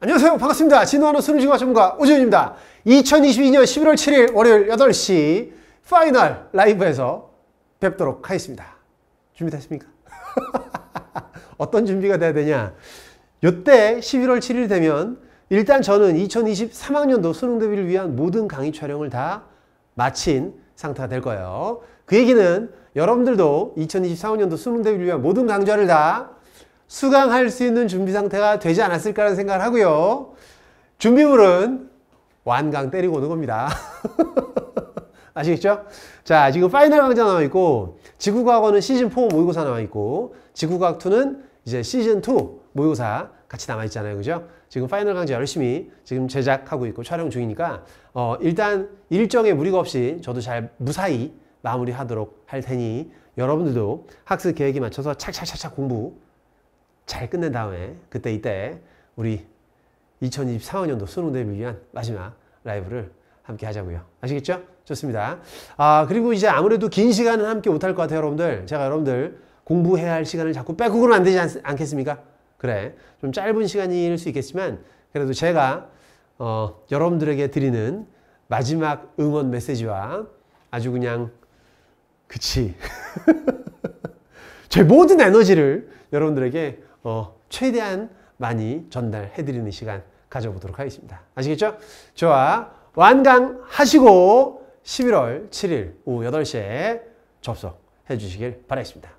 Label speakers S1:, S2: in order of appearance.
S1: 안녕하세요. 반갑습니다. 진화하는 수능신과 전문가 오지훈입니다. 2022년 11월 7일 월요일 8시 파이널 라이브에서 뵙도록 하겠습니다. 준비됐습니까? 어떤 준비가 돼야 되냐? 요때 11월 7일 되면 일단 저는 2023학년도 수능 대비를 위한 모든 강의 촬영을 다 마친 상태가 될 거예요. 그 얘기는 여러분들도 2023학년도 수능 대비를 위한 모든 강좌를 다 수강할 수 있는 준비 상태가 되지 않았을까라는 생각을 하고요. 준비물은 완강 때리고 오는 겁니다. 아시겠죠? 자, 지금 파이널 강좌 나와 있고 지구과학원은 시즌 4 모의고사 나와 있고 지구과학 2는 이제 시즌 2 모의고사 같이 남아 있잖아요. 그죠? 지금 파이널 강좌 열심히 지금 제작하고 있고 촬영 중이니까 어, 일단 일정에 무리가 없이 저도 잘 무사히 마무리하도록 할 테니 여러분들도 학습 계획에 맞춰서 착착착착 공부 잘 끝낸 다음에 그때 이때 우리 2 0 2 4년도 수능 대비 위한 마지막 라이브를 함께 하자고요. 아시겠죠? 좋습니다. 아 그리고 이제 아무래도 긴 시간은 함께 못 할 것 같아요 여러분들. 제가 여러분들 공부해야 할 시간을 자꾸 빼고 그러면 안 되지 않, 겠습니까 그래. 좀 짧은 시간일 수 있겠지만 그래도 제가 어, 여러분들에게 드리는 마지막 응원 메시지와 아주 그냥 그치 제 모든 에너지를 여러분들에게 어, 최대한 많이 전달해드리는 시간 가져보도록 하겠습니다. 아시겠죠? 저와 완강하시고 11월 7일 오후 8시에 접속해 주시길 바라겠습니다.